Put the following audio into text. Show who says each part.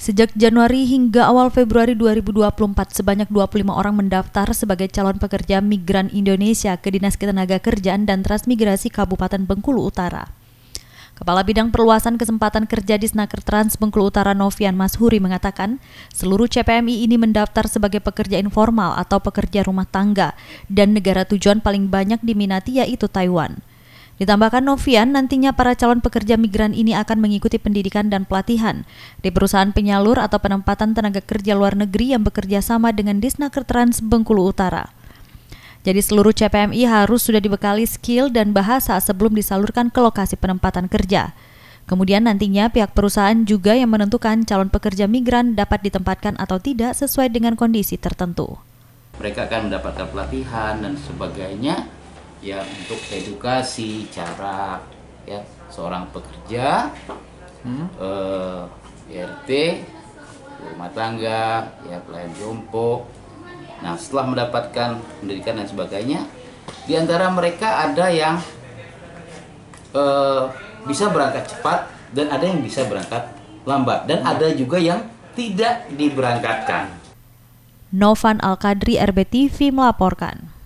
Speaker 1: Sejak Januari hingga awal Februari 2024, sebanyak 25 orang mendaftar sebagai calon pekerja migran Indonesia ke Dinas Ketenagakerjaan dan Transmigrasi Kabupaten Bengkulu Utara. Kepala Bidang Perluasan Kesempatan Kerja di Snaker Trans Bengkulu Utara Novian Mashuri mengatakan, seluruh CPMI ini mendaftar sebagai pekerja informal atau pekerja rumah tangga dan negara tujuan paling banyak diminati yaitu Taiwan. Ditambahkan Novian, nantinya para calon pekerja migran ini akan mengikuti pendidikan dan pelatihan di perusahaan penyalur atau penempatan tenaga kerja luar negeri yang bekerja sama dengan Disnaker Trans Bengkulu Utara. Jadi seluruh CPMI harus sudah dibekali skill dan bahasa sebelum disalurkan ke lokasi penempatan kerja. Kemudian nantinya pihak perusahaan juga yang menentukan calon pekerja migran dapat ditempatkan atau tidak sesuai dengan kondisi tertentu.
Speaker 2: Mereka akan mendapatkan pelatihan dan sebagainya ya untuk edukasi cara ya seorang pekerja hmm? eh, RT rumah tangga ya pelayan jompo nah setelah mendapatkan pendidikan dan sebagainya di antara mereka ada yang eh, bisa berangkat cepat dan ada yang bisa berangkat lambat dan ada
Speaker 3: juga yang tidak diberangkatkan
Speaker 1: Novan Alkadri RBTV melaporkan